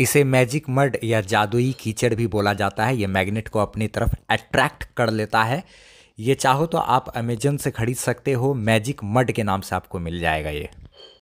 इसे magic mud या जादुई कीचड़ भी बोला जाता है ये मैग्नेट को अपनी तरफ अट्रैक्ट कर लेता है ये चाहो तो आप अमेजन से खरीद सकते हो मैजिक मड के नाम से आपको मिल जाएगा ये